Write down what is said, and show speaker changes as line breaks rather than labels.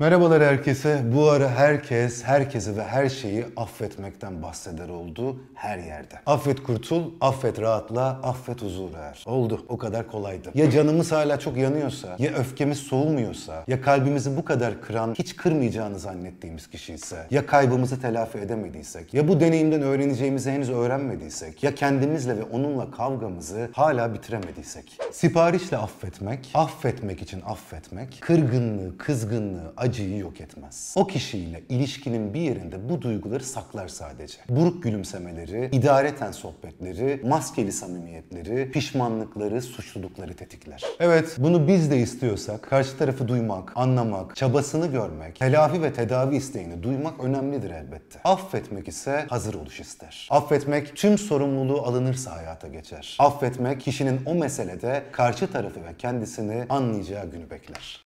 Merhabalar herkese. Bu ara herkes, herkesi ve her şeyi affetmekten bahseder oldu her yerde. Affet kurtul, affet rahatla, affet huzura er. Oldu. O kadar kolaydı. Ya canımız hala çok yanıyorsa, ya öfkemiz soğumuyorsa, ya kalbimizi bu kadar kıran, hiç kırmayacağını zannettiğimiz kişi ise, ya kaybımızı telafi edemediysek, ya bu deneyimden öğreneceğimizi henüz öğrenmediysek, ya kendimizle ve onunla kavgamızı hala bitiremediysek. Siparişle affetmek, affetmek için affetmek, kırgınlığı, kızgınlığı, acıyı yok etmez. O kişiyle ilişkinin bir yerinde bu duyguları saklar sadece. Buruk gülümsemeleri, idareten sohbetleri, maskeli samimiyetleri, pişmanlıkları, suçlulukları tetikler. Evet, bunu biz de istiyorsak karşı tarafı duymak, anlamak, çabasını görmek, telafi ve tedavi isteğini duymak önemlidir elbette. Affetmek ise hazır oluş ister. Affetmek tüm sorumluluğu alınırsa hayata geçer. Affetmek kişinin o meselede karşı tarafı ve kendisini anlayacağı günü bekler.